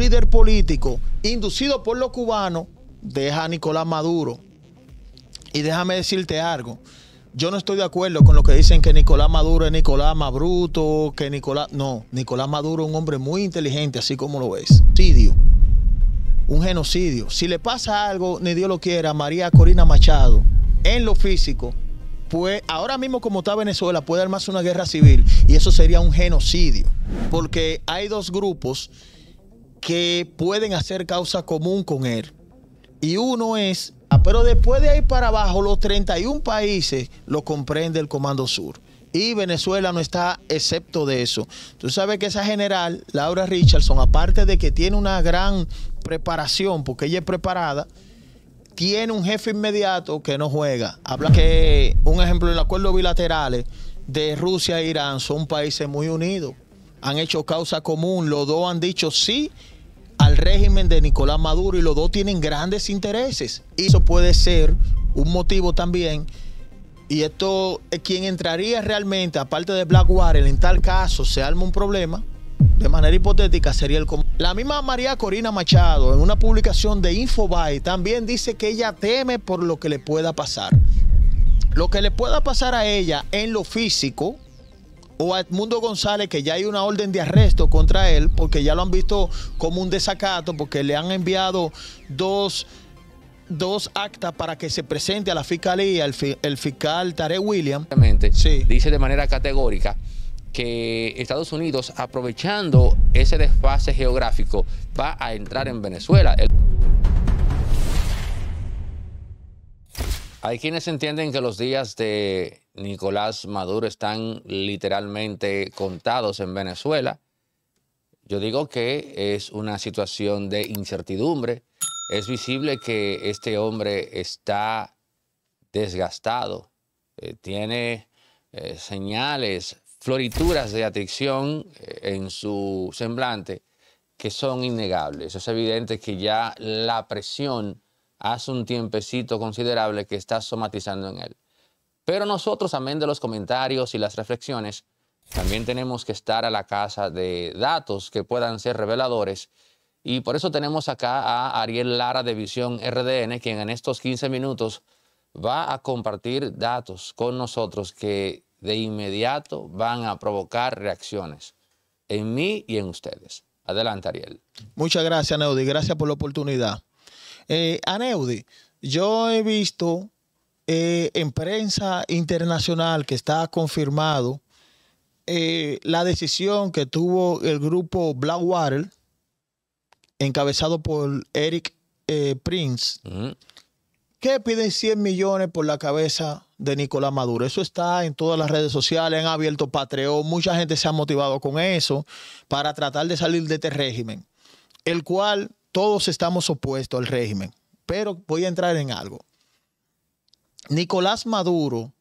líder político inducido por los cubanos, deja a Nicolás Maduro. Y déjame decirte algo. Yo no estoy de acuerdo con lo que dicen que Nicolás Maduro es Nicolás más bruto, que Nicolás... No, Nicolás Maduro es un hombre muy inteligente, así como lo es. Genocidio. Un genocidio. Si le pasa algo, ni Dios lo quiera, María Corina Machado, en lo físico, pues ahora mismo como está Venezuela puede armarse una guerra civil y eso sería un genocidio, porque hay dos grupos que pueden hacer causa común con él. Y uno es, ah, pero después de ahí para abajo, los 31 países lo comprende el Comando Sur. Y Venezuela no está excepto de eso. Tú sabes que esa general, Laura Richardson, aparte de que tiene una gran preparación, porque ella es preparada, tiene un jefe inmediato que no juega. Habla que, un ejemplo, en los acuerdos bilaterales de Rusia e Irán son países muy unidos han hecho causa común, los dos han dicho sí al régimen de Nicolás Maduro y los dos tienen grandes intereses. Y eso puede ser un motivo también. Y esto, quien entraría realmente, aparte de Blackwater, en tal caso se arma un problema, de manera hipotética sería el... La misma María Corina Machado, en una publicación de Infobae, también dice que ella teme por lo que le pueda pasar. Lo que le pueda pasar a ella en lo físico, o a Edmundo González, que ya hay una orden de arresto contra él, porque ya lo han visto como un desacato, porque le han enviado dos, actas para que se presente a la fiscalía, el, fiscal Tarek William. Sí. Dice de manera categórica que Estados Unidos, aprovechando ese desfase geográfico, va a entrar en Venezuela. Hay quienes entienden que los días de Nicolás Maduro están literalmente contados en Venezuela. Yo digo que es una situación de incertidumbre. Es visible que este hombre está desgastado, eh, tiene eh, señales, florituras de adicción eh, en su semblante que son innegables. Es evidente que ya la presión hace un tiempecito considerable que está somatizando en él. Pero nosotros, amén de los comentarios y las reflexiones, también tenemos que estar a la casa de datos que puedan ser reveladores. Y por eso tenemos acá a Ariel Lara de Visión RDN, quien en estos 15 minutos va a compartir datos con nosotros que de inmediato van a provocar reacciones en mí y en ustedes. Adelante, Ariel. Muchas gracias, Neudi. Gracias por la oportunidad. Eh, a yo he visto eh, en prensa internacional que está confirmado eh, la decisión que tuvo el grupo Blackwater, encabezado por Eric eh, Prince, que piden 100 millones por la cabeza de Nicolás Maduro. Eso está en todas las redes sociales, han abierto Patreon, mucha gente se ha motivado con eso para tratar de salir de este régimen, el cual todos estamos opuestos al régimen. Pero voy a entrar en algo. Nicolás Maduro,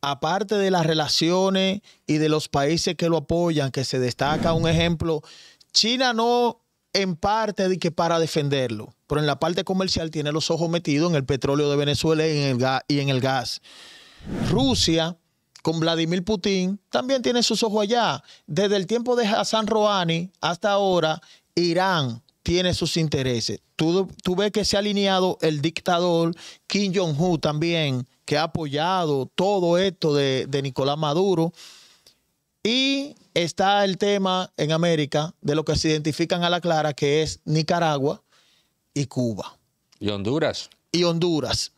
aparte de las relaciones y de los países que lo apoyan, que se destaca un ejemplo, China no en parte de que para defenderlo, pero en la parte comercial tiene los ojos metidos en el petróleo de Venezuela y en el gas. Y en el gas. Rusia con Vladimir Putin también tiene sus ojos allá. Desde el tiempo de Hassan Rouhani hasta ahora, Irán tiene sus intereses. Tú, ves que se ha alineado el dictador Kim Jong-un también, que ha apoyado todo esto de, Nicolás Maduro. Y está el tema en América de lo que se identifican a la clara, que es Nicaragua y Cuba. Y Honduras. Y Honduras.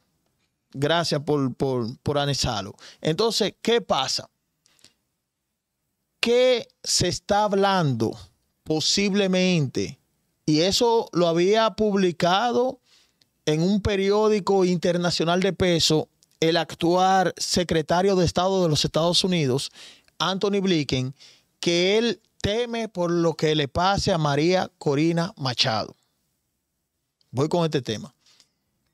Gracias por, por, por anexarlo. Entonces, ¿qué pasa? ¿Qué se está hablando posiblemente y eso lo había publicado en un periódico internacional de peso el actual secretario de Estado de los Estados Unidos, Anthony Blinken, que él teme por lo que le pase a María Corina Machado. Voy con este tema.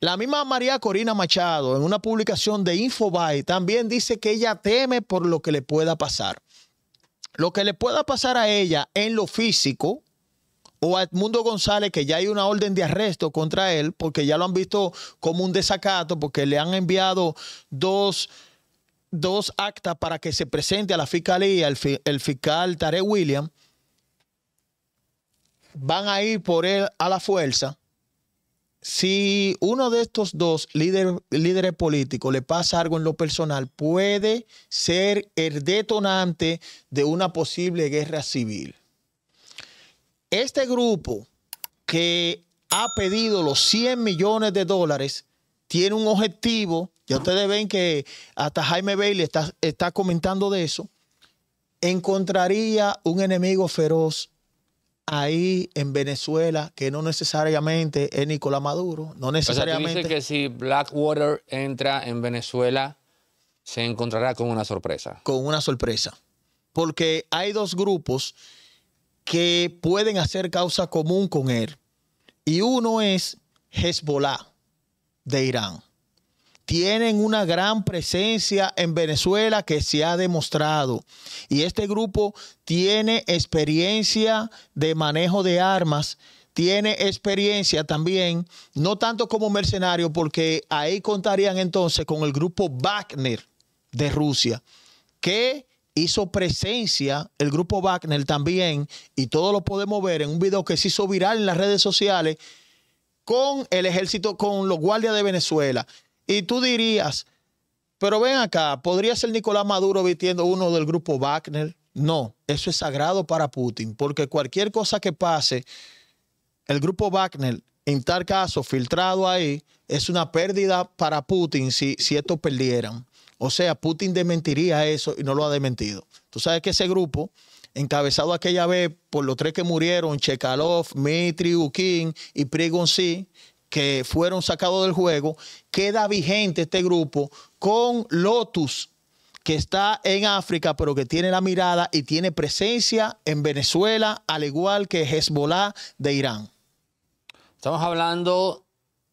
La misma María Corina Machado, en una publicación de Infobae, también dice que ella teme por lo que le pueda pasar. Lo que le pueda pasar a ella en lo físico, o a Edmundo González, que ya hay una orden de arresto contra él, porque ya lo han visto como un desacato, porque le han enviado dos, actas para que se presente a la fiscalía, el, fiscal Tarek William, van a ir por él a la fuerza. Si uno de estos dos líderes políticos le pasa algo en lo personal, puede ser el detonante de una posible guerra civil. Este grupo que ha pedido los 100 millones de dólares tiene un objetivo, ya ustedes ven que hasta Jaime Bailey está, comentando de eso, encontraría un enemigo feroz ahí en Venezuela, que no necesariamente es Nicolás Maduro, no necesariamente. que si Blackwater entra en Venezuela, se encontrará con una sorpresa. Con una sorpresa. Porque hay dos grupos que pueden hacer causa común con él. Y uno es Hezbollah de Irán. Tienen una gran presencia en Venezuela que se ha demostrado. Y este grupo tiene experiencia de manejo de armas, tiene experiencia también, no tanto como mercenario, porque ahí contarían entonces con el grupo Wagner de Rusia, que hizo presencia, el grupo Wagner también, y todo lo podemos ver en un video que se hizo viral en las redes sociales con el ejército, con los guardias de Venezuela. Y tú dirías, pero ven acá, ¿podría ser Nicolás Maduro vistiendo uno del grupo Wagner? No, eso es sagrado para Putin, porque cualquier cosa que pase, el grupo Wagner, en tal caso, filtrado ahí, es una pérdida para Putin si, si esto perdieran. O sea, Putin desmentiría eso y no lo ha desmentido. Tú sabes que ese grupo, encabezado aquella vez por los tres que murieron, Chekalov, Mitri, Ukin y Prigonsi, que fueron sacados del juego, queda vigente este grupo con Lotus, que está en África, pero que tiene la mirada y tiene presencia en Venezuela, al igual que Hezbollah de Irán. Estamos hablando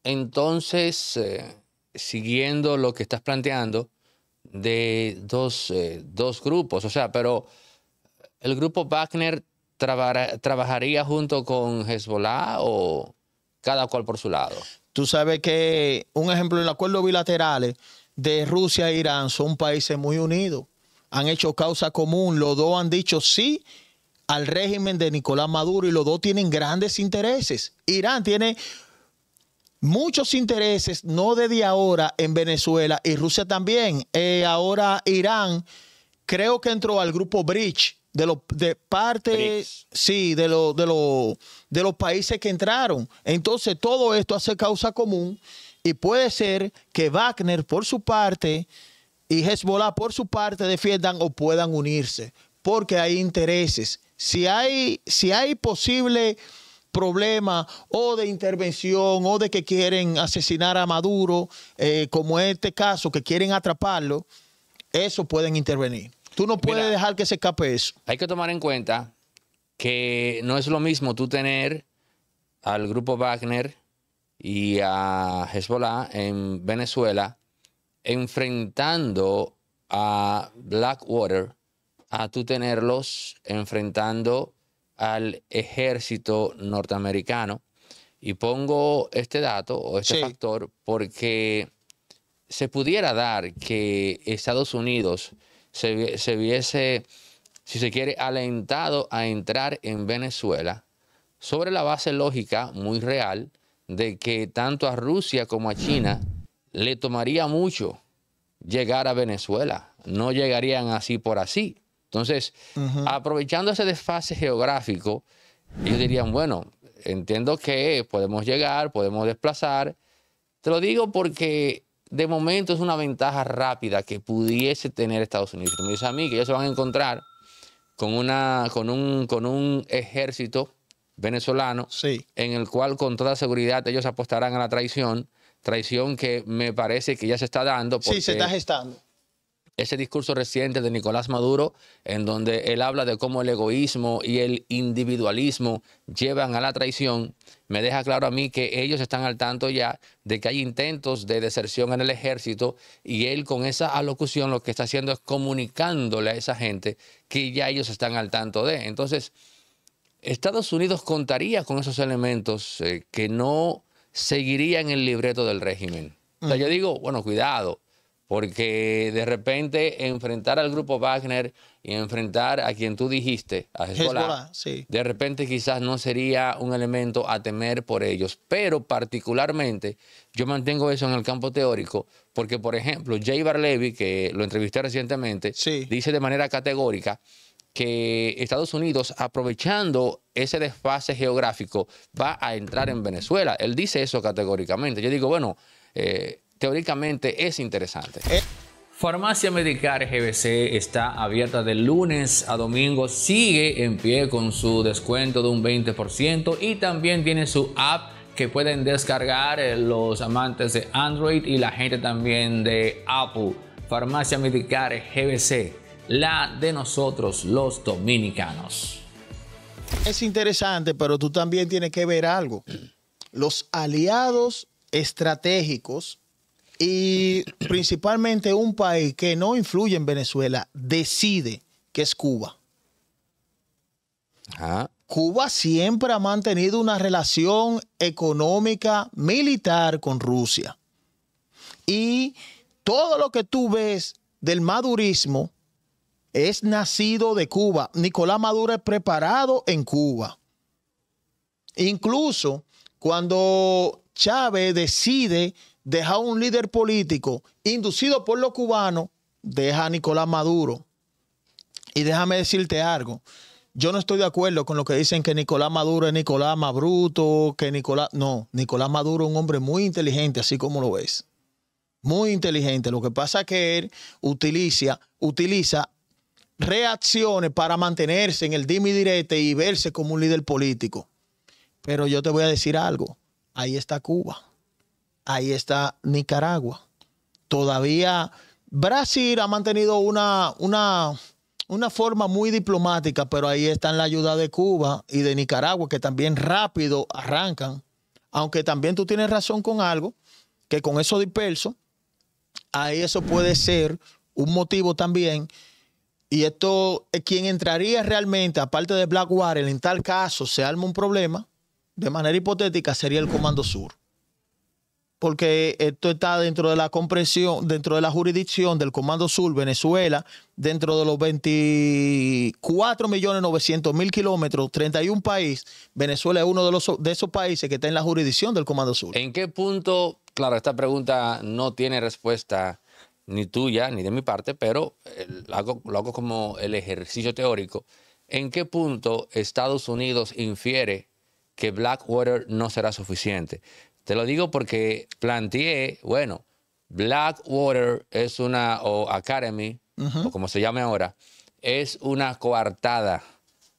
entonces, eh, siguiendo lo que estás planteando, de eh, dos, grupos, o sea, pero el grupo Wagner trabajaría junto con Hezbollah o cada cual por su lado. Tú sabes que un ejemplo en los acuerdos bilaterales de Rusia e Irán son países muy unidos, han hecho causa común, los dos han dicho sí al régimen de Nicolás Maduro y los dos tienen grandes intereses. Irán tiene muchos intereses, no desde ahora en Venezuela y Rusia también. Eh, ahora Irán creo que entró al grupo Bridge de, lo, de parte, sí, de, de, de los países que entraron. Entonces todo esto hace causa común y puede ser que Wagner por su parte y Hezbollah por su parte defiendan o puedan unirse porque hay intereses. Si hay, si hay posible problema o de intervención o de que quieren asesinar a Maduro, eh, como este caso, que quieren atraparlo, eso pueden intervenir. Tú no puedes dejar que se escape eso. Hay que tomar en cuenta que no es lo mismo tú tener al grupo Wagner y a Hezbollah en Venezuela enfrentando a Blackwater a tú tenerlos enfrentando al ejército norteamericano. Y pongo este dato o este factor porque se pudiera dar que Estados Unidos se, se viese, si se quiere, alentado a entrar en Venezuela sobre la base lógica muy real de que tanto a Rusia como a China le tomaría mucho llegar a Venezuela. No llegarían así por así. Entonces, aprovechando ese desfase geográfico, ellos dirían, bueno, entiendo que podemos llegar, podemos desplazar. Te lo digo porque de momento es una ventaja rápida que pudiese tener Estados Unidos. me dice a mí que ellos se van a encontrar con, una, con, un, con un ejército venezolano en el cual con toda seguridad ellos apostarán a la traición, traición que me parece que ya se está dando. sí, se está gestando ese discurso reciente de Nicolás Maduro, en donde él habla de cómo el egoísmo y el individualismo llevan a la traición, me deja claro a mí que ellos están al tanto ya de que hay intentos de deserción en el ejército y él con esa alocución lo que está haciendo es comunicándole a esa gente que ya ellos están al tanto de. Entonces, Estados Unidos contaría con esos elementos eh, que no seguirían el libreto del régimen. yo mm. digo, bueno, cuidado, porque de repente enfrentar al grupo Wagner y enfrentar a quien tú dijiste, a Hezbollah, de repente quizás no sería un elemento a temer por ellos. Pero particularmente yo mantengo eso en el campo teórico porque, por ejemplo, Jay Barlevi, que lo entrevisté recientemente, dice de manera categórica que Estados Unidos, aprovechando ese desfase geográfico, va a entrar en Venezuela. Él dice eso categóricamente. Yo digo, bueno, eh, teóricamente es interesante. Eh. Farmacia Medicar GBC está abierta de lunes a domingo, sigue en pie con su descuento de un 20% y también tiene su app que pueden descargar eh, los amantes de Android y la gente también de Apple. Farmacia Medicar GBC, la de nosotros los dominicanos. Es interesante, pero tú también tienes que ver algo. Los aliados estratégicos y principalmente un país que no influye en Venezuela decide que es Cuba. Ah. Cuba siempre ha mantenido una relación económica, militar con Rusia. Y todo lo que tú ves del madurismo es nacido de Cuba. Nicolás Maduro es preparado en Cuba. Incluso cuando Chávez decide deja a un líder político inducido por los cubanos, deja a Nicolás Maduro. Y déjame decirte algo. Yo no estoy de acuerdo con lo que dicen que Nicolás Maduro es Nicolás más bruto, que Nicolás... No, Nicolás Maduro es un hombre muy inteligente, así como lo ves. Muy inteligente. Lo que pasa es que él utiliza, utiliza reacciones para mantenerse en el dimi direte y verse como un líder político. Pero yo te voy a decir algo. Ahí está Cuba ahí está Nicaragua. Todavía Brasil ha mantenido una, una, forma muy diplomática, pero ahí están la ayuda de Cuba y de Nicaragua, que también rápido arrancan. Aunque también tú tienes razón con algo, que con eso disperso, ahí eso puede ser un motivo también. Y esto, quien entraría realmente, aparte de Blackwater, en tal caso se arma un problema, de manera hipotética, sería el Comando Sur porque esto está dentro de la compresión, dentro de la jurisdicción del Comando Sur Venezuela, dentro de los 24 millones 900 mil kilómetros, 31 países. Venezuela es uno de, los, de esos países que está en la jurisdicción del Comando Sur. ¿En qué punto, claro, esta pregunta no tiene respuesta ni tuya ni de mi parte, pero eh, lo hago como el ejercicio teórico. ¿En qué punto Estados Unidos infiere que Blackwater no será suficiente? Te lo digo porque planteé, bueno, Blackwater es una, o Academy, o como se llame ahora, es una coartada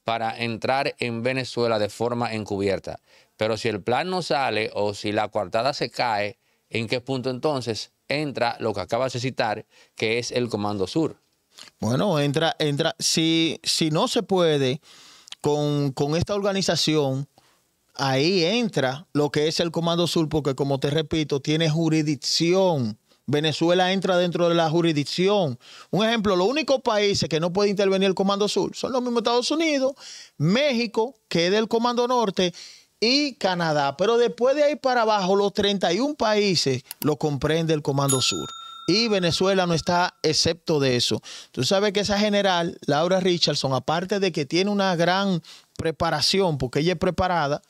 para entrar en Venezuela de forma encubierta. Pero si el plan no sale o si la coartada se cae, ¿en qué punto entonces entra lo que acabas de citar, que es el Comando Sur? Bueno, entra, entra. Si, si no se puede con, con esta organización, ahí entra lo que es el Comando Sur, porque como te repito, tiene jurisdicción. Venezuela entra dentro de la jurisdicción. Un ejemplo, los únicos países que no puede intervenir el Comando Sur son los mismos Estados Unidos, México, que es del Comando Norte, y Canadá. Pero después de ahí para abajo, los 31 países lo comprende el Comando Sur. Y Venezuela no está excepto de eso. Tú sabes que esa general, Laura Richardson, aparte de que tiene una gran preparación, porque ella es preparada,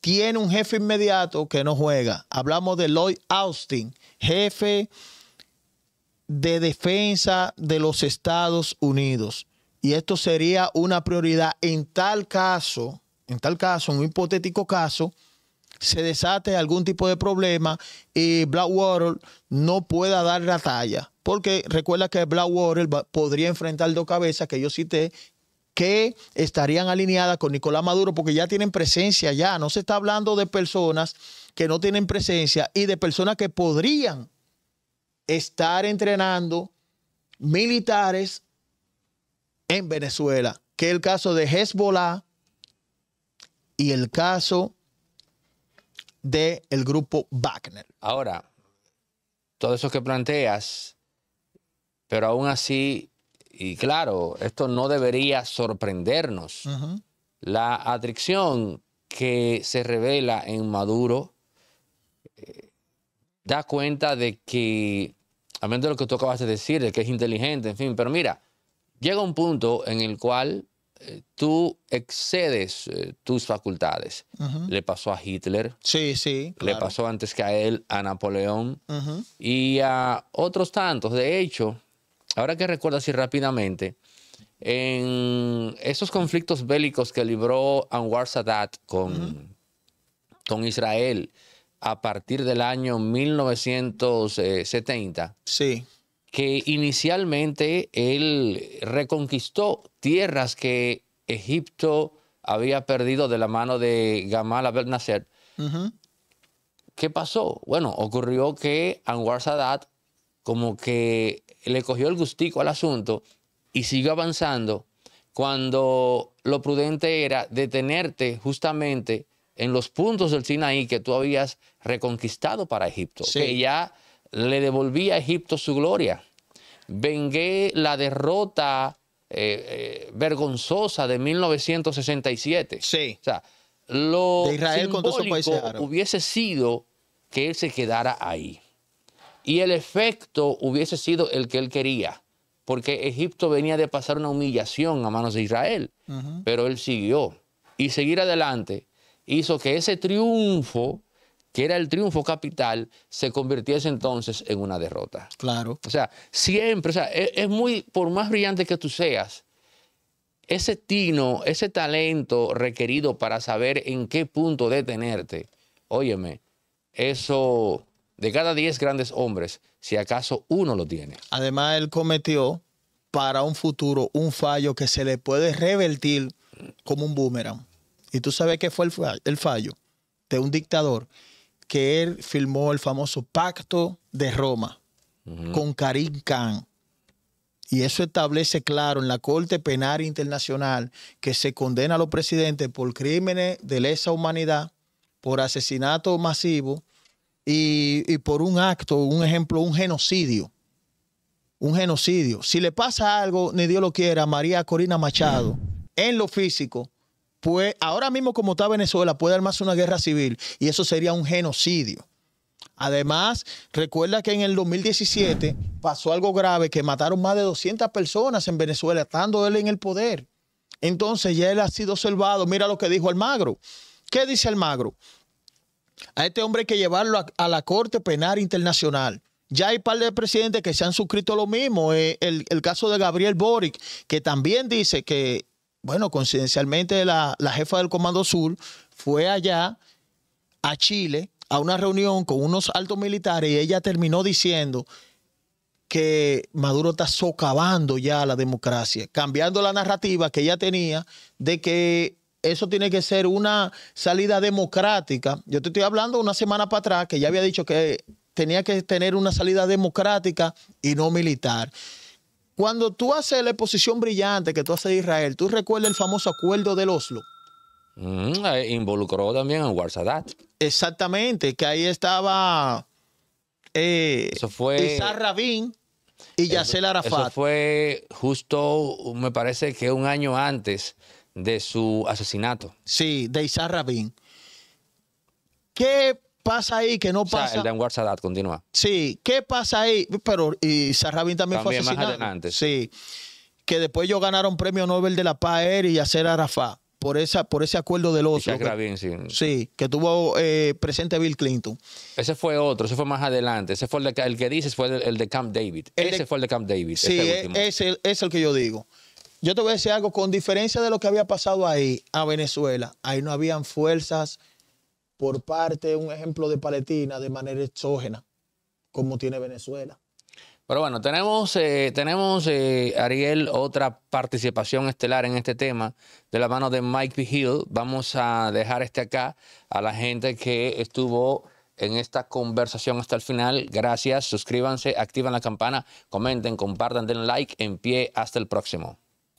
tiene un jefe inmediato que no juega. Hablamos de Lloyd Austin, jefe de defensa de los Estados Unidos. Y esto sería una prioridad en tal caso, en tal caso, en un hipotético caso, se desate algún tipo de problema y Blackwater no pueda dar la talla. Porque recuerda que Blackwater podría enfrentar dos cabezas que yo cité que estarían alineadas con Nicolás Maduro porque ya tienen presencia ya. No se está hablando de personas que no tienen presencia y de personas que podrían estar entrenando militares en Venezuela, que es el caso de Hezbollah y el caso del grupo Wagner. Ahora, todo eso que planteas, pero aún así y claro, esto no debería sorprendernos. La atricción que se revela en Maduro eh, da cuenta de que, a menos de lo que tú acabas de decir, de que es inteligente, en fin, pero mira, llega un punto en el cual eh, tú excedes eh, tus facultades. Le pasó a Hitler. Sí, sí. Le pasó antes que a él, a Napoleón y a otros tantos. De hecho, Ahora que recuerdo así rápidamente, en esos conflictos bélicos que libró Anwar Sadat con, con Israel a partir del año 1970, eh, sí. que inicialmente él reconquistó tierras que Egipto había perdido de la mano de Gamal Abdel Nasser. ¿Qué pasó? Bueno, ocurrió que Anwar Sadat como que le cogió el gustico al asunto y siguió avanzando cuando lo prudente era detenerte justamente en los puntos del Sinaí que tú habías reconquistado para Egipto, que ya le devolvía a Egipto su gloria. Vengué la derrota eh, eh, vergonzosa de 1967. Sí. O sea, lo simbólico hubiese sido que él se quedara ahí. Y el efecto hubiese sido el que él quería, porque Egipto venía de pasar una humillación a manos de Israel, pero él siguió. Y seguir adelante hizo que ese triunfo, que era el triunfo capital, se convirtiese entonces en una derrota. Claro. O sea, siempre, o sea, e, es muy, por más brillante que tú seas, ese tino, ese talento requerido para saber en qué punto detenerte, óyeme, eso de cada diez grandes hombres, si acaso uno lo tiene. Además, él cometió para un futuro un fallo que se le puede revertir como un boomerang. Y tú sabes qué fue el fallo de un dictador, que él firmó el famoso Pacto de Roma con Karim Khan. Y eso establece claro en la Corte Penal Internacional que se condena a los presidentes por crímenes de lesa humanidad, por asesinato masivo y, por un acto, un ejemplo, un genocidio, un genocidio, si le pasa algo, ni Dios lo quiera, María Corina Machado, en lo físico, pues ahora mismo como está Venezuela, puede armarse una guerra civil y eso sería un genocidio. Además, recuerda que en el 2017 pasó algo grave, que mataron más de 200 personas en Venezuela, estando él en el poder. Entonces ya él ha sido salvado. Mira lo que dijo Almagro. ¿Qué dice Almagro? A este hombre hay que llevarlo a, la Corte Penal Internacional. Ya hay par de presidentes que se han suscrito lo mismo. Eh, el, caso de Gabriel Boric, que también dice que, bueno, coincidencialmente la jefa del Comando Sur fue allá a Chile a una reunión con unos altos militares y ella terminó diciendo que Maduro está socavando ya la democracia, cambiando la narrativa que ella tenía de que eso tiene que ser una salida democrática. Yo te estoy hablando una semana para atrás que ya había dicho que tenía que tener una salida democrática y no militar. Cuando tú haces la exposición brillante que tú haces de Israel, tú recuerdas el famoso acuerdo del Oslo. Mm, involucró también a Warsadat. Exactamente, que ahí estaba eh, Eso fue, Rabin y Yasser Arafat. Eso fue justo, me parece que un año antes de su asesinato. Sí, de Isaac Rabin. ¿Qué pasa ahí que no pasa? el de Anwar Sadat, continúa. Sí, ¿qué pasa ahí? Pero Isaac Rabin también, fue asesinado. Más adelante. Sí, que después ellos ganaron premio Nobel de la Paz él y a Arafat por, esa, por ese acuerdo del otro. que, pues. sí. que tuvo eh, presente Bill Clinton. Ese fue otro, ese fue más adelante. Ese fue el, que dices fue el, de Camp David. ese fue el de Camp David. Sí, el, es el que yo digo. Yo te voy a decir algo, con diferencia de lo que había pasado ahí, a Venezuela, ahí no habían fuerzas por parte, un ejemplo de Palestina, de manera exógena, como tiene Venezuela. Pero bueno, tenemos, eh, tenemos eh, Ariel, otra participación estelar en este tema de la mano de Mike Hill. Vamos a dejar este acá a la gente que estuvo en esta conversación hasta el final. Gracias, suscríbanse, activan la campana, comenten, compartan, den like, en pie, hasta el próximo.